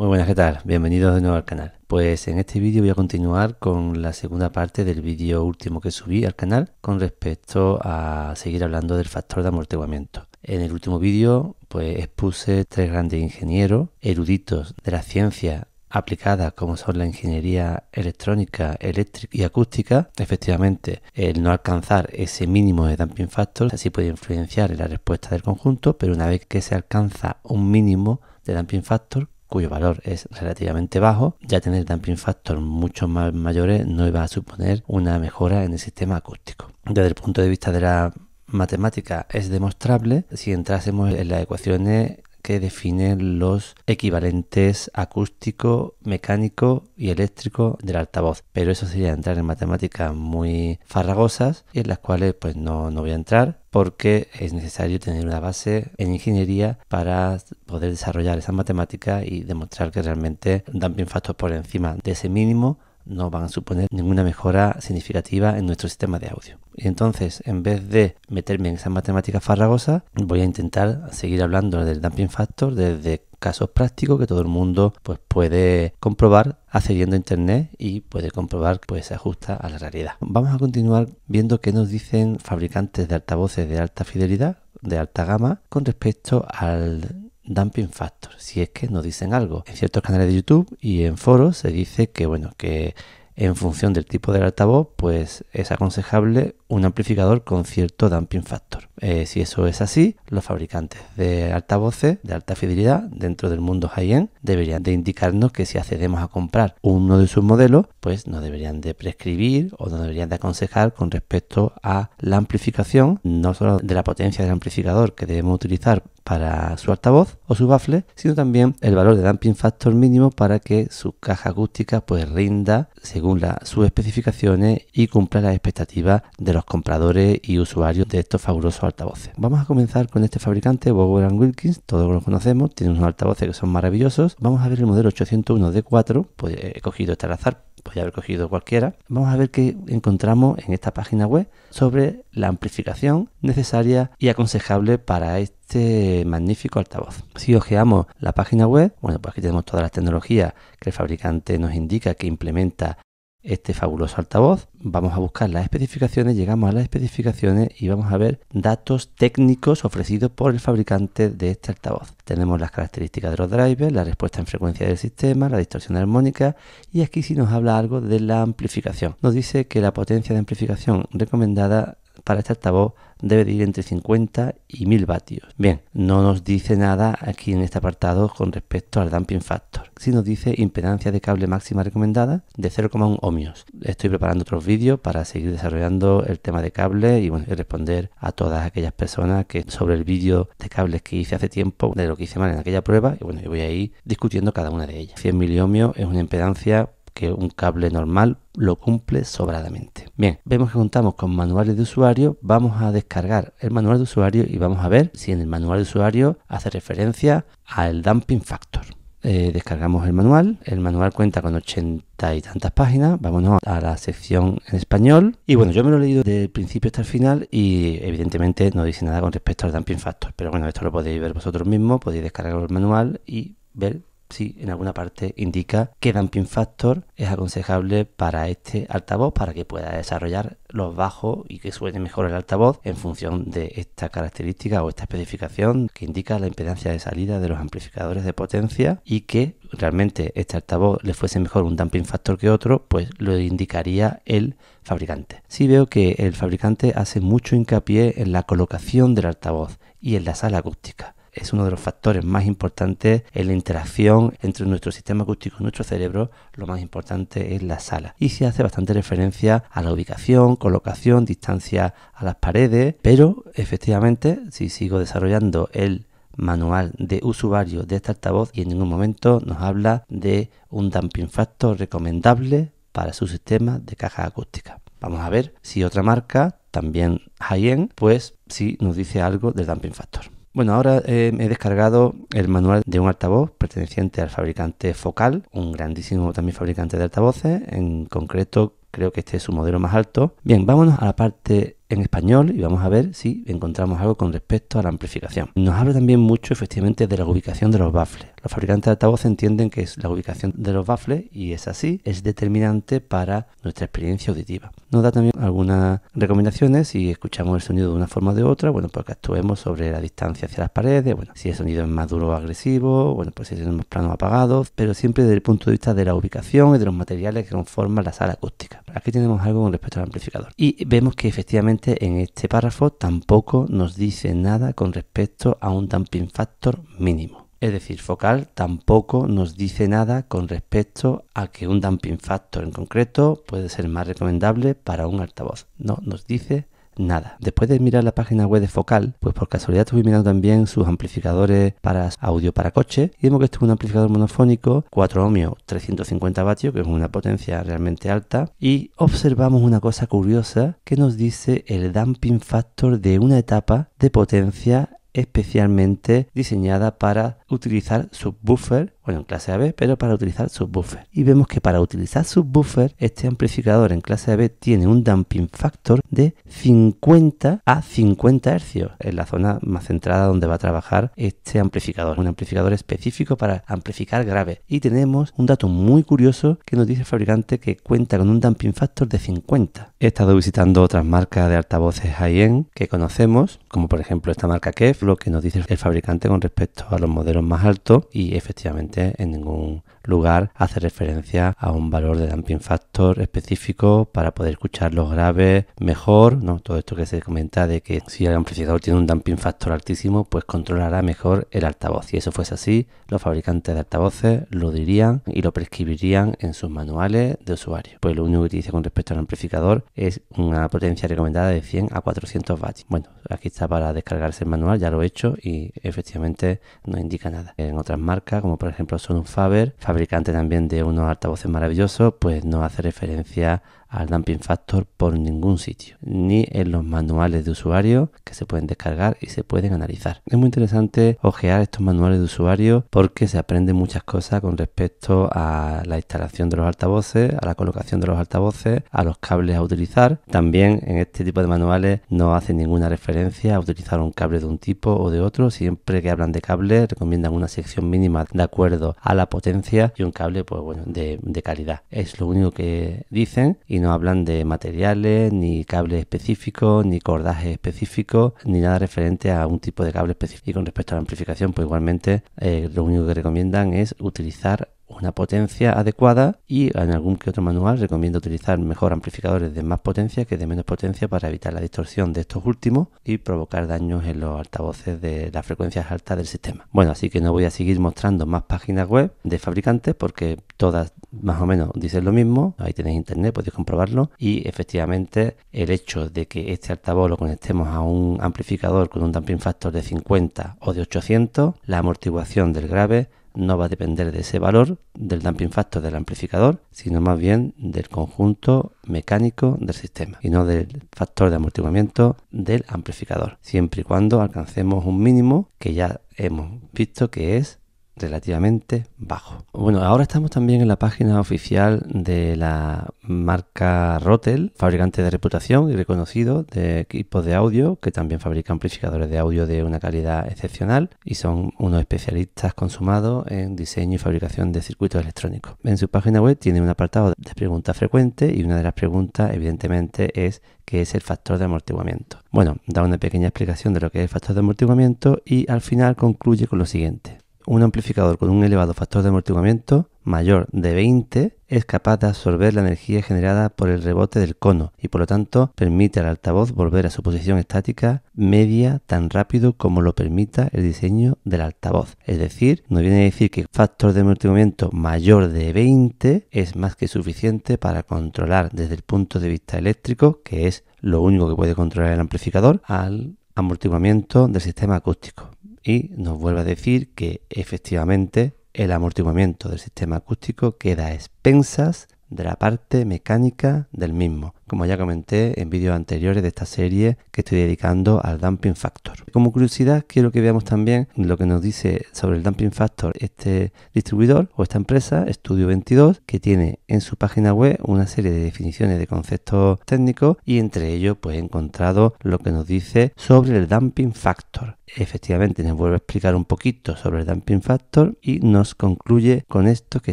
Muy buenas, ¿qué tal? Bienvenidos de nuevo al canal. Pues en este vídeo voy a continuar con la segunda parte del vídeo último que subí al canal con respecto a seguir hablando del factor de amortiguamiento. En el último vídeo pues expuse tres grandes ingenieros eruditos de la ciencia aplicada como son la ingeniería electrónica, eléctrica y acústica, efectivamente el no alcanzar ese mínimo de damping factor así puede influenciar en la respuesta del conjunto, pero una vez que se alcanza un mínimo de damping factor, cuyo valor es relativamente bajo, ya tener damping factor mucho más mayores no iba a suponer una mejora en el sistema acústico. Desde el punto de vista de la matemática es demostrable si entrásemos en las ecuaciones que definen los equivalentes acústico, mecánico y eléctrico del altavoz. Pero eso sería entrar en matemáticas muy farragosas ...y en las cuales pues no, no voy a entrar porque es necesario tener una base en ingeniería para poder desarrollar esa matemática y demostrar que realmente dan bien factor por encima de ese mínimo no van a suponer ninguna mejora significativa en nuestro sistema de audio. Y entonces, en vez de meterme en esa matemática farragosa, voy a intentar seguir hablando del dumping factor desde casos prácticos que todo el mundo pues, puede comprobar accediendo a internet y puede comprobar que pues, se ajusta a la realidad. Vamos a continuar viendo qué nos dicen fabricantes de altavoces de alta fidelidad, de alta gama, con respecto al dumping factor, si es que nos dicen algo. En ciertos canales de YouTube y en foros se dice que, bueno, que en función del tipo del altavoz, pues es aconsejable un amplificador con cierto dumping factor. Eh, si eso es así, los fabricantes de altavoces de alta fidelidad dentro del mundo high-end deberían de indicarnos que si accedemos a comprar uno de sus modelos, pues nos deberían de prescribir o nos deberían de aconsejar con respecto a la amplificación, no solo de la potencia del amplificador que debemos utilizar para su altavoz o su bafle, sino también el valor de damping factor mínimo para que su caja acústica pues rinda según sus especificaciones y cumpla las expectativas de los compradores y usuarios de estos fabulosos altavoces. Vamos a comenzar con este fabricante, Bower Wilkins, todos lo conocemos, tiene unos altavoces que son maravillosos. Vamos a ver el modelo 801D4, pues he cogido este al azar Podría haber cogido cualquiera. Vamos a ver qué encontramos en esta página web sobre la amplificación necesaria y aconsejable para este magnífico altavoz. Si ojeamos la página web, bueno, pues aquí tenemos todas las tecnologías que el fabricante nos indica que implementa este fabuloso altavoz. Vamos a buscar las especificaciones, llegamos a las especificaciones y vamos a ver datos técnicos ofrecidos por el fabricante de este altavoz. Tenemos las características de los drivers, la respuesta en frecuencia del sistema, la distorsión armónica y aquí sí nos habla algo de la amplificación. Nos dice que la potencia de amplificación recomendada para este altavoz debe ir entre 50 y 1000 vatios. Bien, no nos dice nada aquí en este apartado con respecto al dumping factor. Si nos dice impedancia de cable máxima recomendada de 0,1 ohmios. Estoy preparando otros vídeos para seguir desarrollando el tema de cable y, bueno, responder a todas aquellas personas que sobre el vídeo de cables que hice hace tiempo, de lo que hice mal en aquella prueba, y bueno, yo voy a ir discutiendo cada una de ellas. 100 ohmios es una impedancia que un cable normal lo cumple sobradamente. Bien, vemos que contamos con manuales de usuario, vamos a descargar el manual de usuario y vamos a ver si en el manual de usuario hace referencia al dumping factor. Eh, descargamos el manual, el manual cuenta con ochenta y tantas páginas, vámonos a la sección en español y bueno, yo me lo he leído del principio hasta el final y evidentemente no dice nada con respecto al dumping factor, pero bueno, esto lo podéis ver vosotros mismos, podéis descargar el manual y ver si en alguna parte indica qué damping factor es aconsejable para este altavoz para que pueda desarrollar los bajos y que suene mejor el altavoz en función de esta característica o esta especificación que indica la impedancia de salida de los amplificadores de potencia y que realmente este altavoz le fuese mejor un damping factor que otro, pues lo indicaría el fabricante. Si sí veo que el fabricante hace mucho hincapié en la colocación del altavoz y en la sala acústica es uno de los factores más importantes en la interacción entre nuestro sistema acústico y nuestro cerebro. Lo más importante es la sala. Y se hace bastante referencia a la ubicación, colocación, distancia a las paredes. Pero efectivamente, si sigo desarrollando el manual de usuario de esta altavoz y en ningún momento nos habla de un dumping factor recomendable para su sistema de caja acústica. Vamos a ver si otra marca, también hay pues sí nos dice algo del dumping factor. Bueno, ahora eh, he descargado el manual de un altavoz perteneciente al fabricante Focal, un grandísimo también fabricante de altavoces, en concreto Creo que este es su modelo más alto. Bien, vámonos a la parte en español y vamos a ver si encontramos algo con respecto a la amplificación. Nos habla también mucho efectivamente de la ubicación de los baffles. Los fabricantes de altavoces entienden que es la ubicación de los baffles y es así, es determinante para nuestra experiencia auditiva. Nos da también algunas recomendaciones si escuchamos el sonido de una forma o de otra, bueno, porque pues actuemos sobre la distancia hacia las paredes, bueno, si el sonido es más duro o agresivo, bueno, pues si tenemos planos apagados, pero siempre desde el punto de vista de la ubicación y de los materiales que conforman la sala acústica. Aquí tenemos algo con respecto al amplificador. Y vemos que efectivamente en este párrafo tampoco nos dice nada con respecto a un dumping factor mínimo. Es decir, focal tampoco nos dice nada con respecto a que un dumping factor en concreto puede ser más recomendable para un altavoz. No nos dice nada. Después de mirar la página web de Focal, pues por casualidad estuve mirando también sus amplificadores para audio para coche y vemos que este es un amplificador monofónico 4 ohmios 350 vatios, que es una potencia realmente alta y observamos una cosa curiosa que nos dice el damping factor de una etapa de potencia especialmente diseñada para utilizar subwoofer bueno, en clase AB, pero para utilizar subwoofer. Y vemos que para utilizar subwoofer, este amplificador en clase AB tiene un dumping factor de 50 a 50 Hz, en la zona más centrada donde va a trabajar este amplificador, un amplificador específico para amplificar graves Y tenemos un dato muy curioso que nos dice el fabricante que cuenta con un dumping factor de 50. He estado visitando otras marcas de altavoces high-end que conocemos, como por ejemplo esta marca Kef, lo que nos dice el fabricante con respecto a los modelos más altos y efectivamente der Endung lugar hace referencia a un valor de dumping factor específico para poder escuchar los graves mejor, ¿no? Todo esto que se comenta de que si el amplificador tiene un dumping factor altísimo, pues controlará mejor el altavoz. Si eso fuese así, los fabricantes de altavoces lo dirían y lo prescribirían en sus manuales de usuario. Pues lo único que dice con respecto al amplificador es una potencia recomendada de 100 a 400 watts. Bueno, aquí está para descargarse el manual, ya lo he hecho y efectivamente no indica nada. En otras marcas, como por ejemplo son Faber, Faber fabricante también de unos altavoces maravillosos, pues no hace referencia al dumping factor por ningún sitio, ni en los manuales de usuario que se pueden descargar y se pueden analizar. Es muy interesante ojear estos manuales de usuario porque se aprenden muchas cosas con respecto a la instalación de los altavoces, a la colocación de los altavoces, a los cables a utilizar. También en este tipo de manuales no hacen ninguna referencia a utilizar un cable de un tipo o de otro. Siempre que hablan de cables recomiendan una sección mínima de acuerdo a la potencia y un cable pues bueno de, calidad. Es lo único que dicen y no hablan de materiales, ni cable específico, ni cordaje específico, ni nada referente a un tipo de cable específico. Y con respecto a la amplificación, pues igualmente eh, lo único que recomiendan es utilizar una potencia adecuada y en algún que otro manual recomiendo utilizar mejor amplificadores de más potencia que de menos potencia para evitar la distorsión de estos últimos y provocar daños en los altavoces de las frecuencias altas del sistema. Bueno, así que no voy a seguir mostrando más páginas web de fabricantes porque todas más o menos dicen lo mismo, ahí tenéis internet, podéis comprobarlo y efectivamente el hecho de que este altavoz lo conectemos a un amplificador con un damping factor de 50 o de 800, la amortiguación del grave no va a depender de ese valor del damping factor del amplificador, sino más bien del conjunto mecánico del sistema y no del factor de amortiguamiento del amplificador, siempre y cuando alcancemos un mínimo que ya hemos visto que es relativamente bajo. Bueno, ahora estamos también en la página oficial de la marca Rotel, fabricante de reputación y reconocido de equipos de audio, que también fabrica amplificadores de audio de una calidad excepcional y son unos especialistas consumados en diseño y fabricación de circuitos electrónicos. En su página web tiene un apartado de preguntas frecuentes y una de las preguntas evidentemente es qué es el factor de amortiguamiento. Bueno, da una pequeña explicación de lo que es el factor de amortiguamiento y al final concluye con lo siguiente un amplificador con un elevado factor de amortiguamiento mayor de 20 es capaz de absorber la energía generada por el rebote del cono y por lo tanto permite al altavoz volver a su posición estática media tan rápido como lo permita el diseño del altavoz. Es decir, nos viene a decir que factor de amortiguamiento mayor de 20 es más que suficiente para controlar desde el punto de vista eléctrico, que es lo único que puede controlar el amplificador, al amortiguamiento del sistema acústico y nos vuelve a decir que efectivamente el amortiguamiento del sistema acústico queda a expensas de la parte mecánica del mismo como ya comenté en vídeos anteriores de esta serie que estoy dedicando al dumping factor. Como curiosidad, quiero que veamos también lo que nos dice sobre el dumping factor este distribuidor o esta empresa, Estudio 22, que tiene en su página web una serie de definiciones de conceptos técnicos y entre ellos pues he encontrado lo que nos dice sobre el dumping factor. Efectivamente, nos vuelve a explicar un poquito sobre el dumping factor y nos concluye con esto que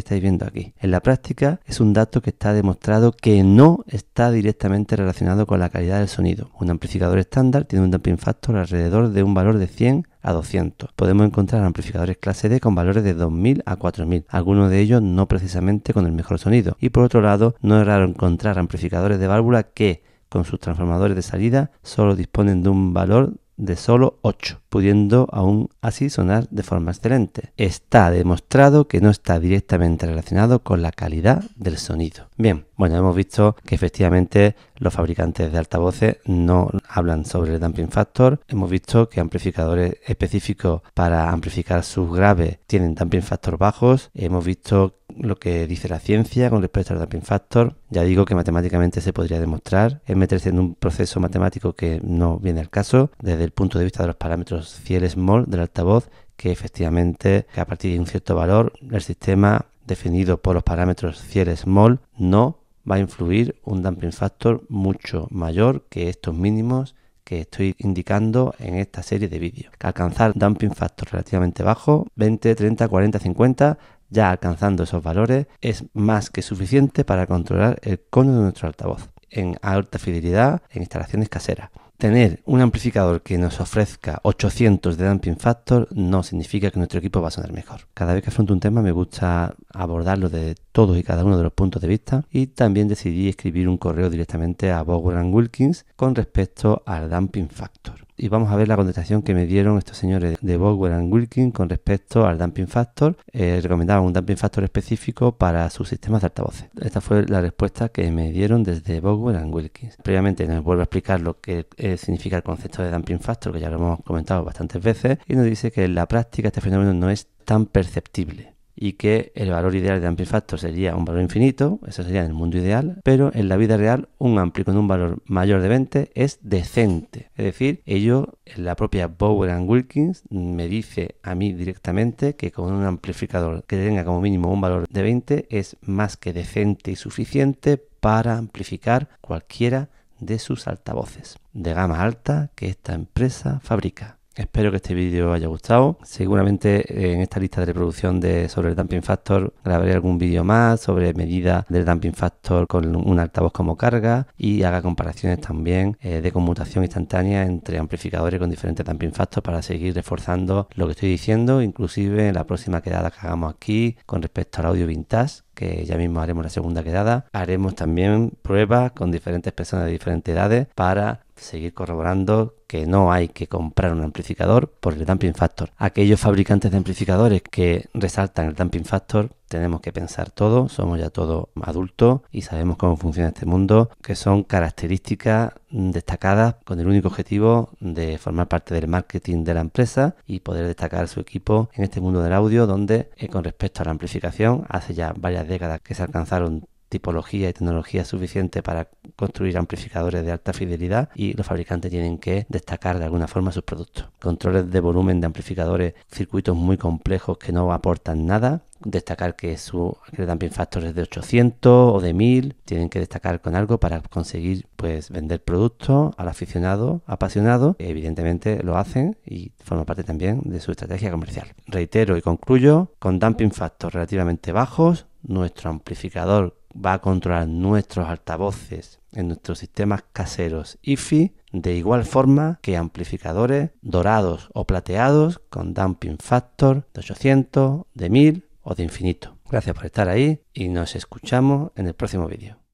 estáis viendo aquí. En la práctica es un dato que está demostrado que no está directamente relacionado con la calidad del sonido. Un amplificador estándar tiene un damping factor alrededor de un valor de 100 a 200. Podemos encontrar amplificadores clase D con valores de 2000 a 4000, algunos de ellos no precisamente con el mejor sonido. Y por otro lado, no es raro encontrar amplificadores de válvula que, con sus transformadores de salida, solo disponen de un valor de solo 8, pudiendo aún así sonar de forma excelente. Está demostrado que no está directamente relacionado con la calidad del sonido. Bien, bueno, hemos visto que efectivamente los fabricantes de altavoces no hablan sobre el damping factor. Hemos visto que amplificadores específicos para amplificar sus graves tienen damping factor bajos. Hemos visto que lo que dice la ciencia con respecto al dumping factor. Ya digo que matemáticamente se podría demostrar, es meterse en un proceso matemático que no viene al caso, desde el punto de vista de los parámetros Ciel Small del altavoz, que efectivamente a partir de un cierto valor el sistema definido por los parámetros Ciel Small no va a influir un dumping factor mucho mayor que estos mínimos que estoy indicando en esta serie de vídeos. Alcanzar dumping factor relativamente bajo, 20, 30, 40, 50, ya alcanzando esos valores, es más que suficiente para controlar el cono de nuestro altavoz en alta fidelidad en instalaciones caseras. Tener un amplificador que nos ofrezca 800 de damping factor no significa que nuestro equipo va a sonar mejor. Cada vez que afronto un tema me gusta abordarlo de todos y cada uno de los puntos de vista y también decidí escribir un correo directamente a Bowen Wilkins con respecto al dumping factor. Y vamos a ver la contestación que me dieron estos señores de Bowen Wilkins con respecto al dumping factor. Eh, recomendaban un dumping factor específico para sus sistemas de altavoces. Esta fue la respuesta que me dieron desde Bowen Wilkins. Previamente nos vuelvo a explicar lo que eh, significa el concepto de dumping factor, que ya lo hemos comentado bastantes veces, y nos dice que en la práctica este fenómeno no es tan perceptible y que el valor ideal de amplificador sería un valor infinito, eso sería en el mundo ideal, pero en la vida real un ampli con un valor mayor de 20 es decente. Es decir, ello, la propia Bowen Wilkins me dice a mí directamente que con un amplificador que tenga como mínimo un valor de 20 es más que decente y suficiente para amplificar cualquiera de sus altavoces de gama alta que esta empresa fabrica. Espero que este vídeo haya gustado. Seguramente eh, en esta lista de reproducción de sobre el dumping factor grabaré algún vídeo más sobre medida del dumping factor con un altavoz como carga y haga comparaciones también eh, de conmutación instantánea entre amplificadores con diferentes dumping Factor para seguir reforzando lo que estoy diciendo, inclusive en la próxima quedada que hagamos aquí con respecto al audio vintage que ya mismo haremos la segunda quedada. Haremos también pruebas con diferentes personas de diferentes edades para seguir corroborando que no hay que comprar un amplificador por el dumping factor. Aquellos fabricantes de amplificadores que resaltan el dumping factor tenemos que pensar todo, somos ya todos adultos y sabemos cómo funciona este mundo, que son características destacadas con el único objetivo de formar parte del marketing de la empresa y poder destacar su equipo en este mundo del audio donde eh, con respecto a la amplificación hace ya varias décadas que se alcanzaron tipología y tecnología suficiente para construir amplificadores de alta fidelidad y los fabricantes tienen que destacar de alguna forma sus productos. Controles de volumen de amplificadores, circuitos muy complejos que no aportan nada. Destacar que, su, dumping factor es de 800 o de 1000. Tienen que destacar con algo para conseguir pues, vender productos al aficionado, apasionado. Evidentemente lo hacen y forma parte también de su estrategia comercial. Reitero y concluyo, con dumping factor relativamente bajos, nuestro amplificador va a controlar nuestros altavoces en nuestros sistemas caseros IFI de igual forma que amplificadores dorados o plateados con dumping factor de 800, de 1000 o de infinito. Gracias por estar ahí y nos escuchamos en el próximo vídeo.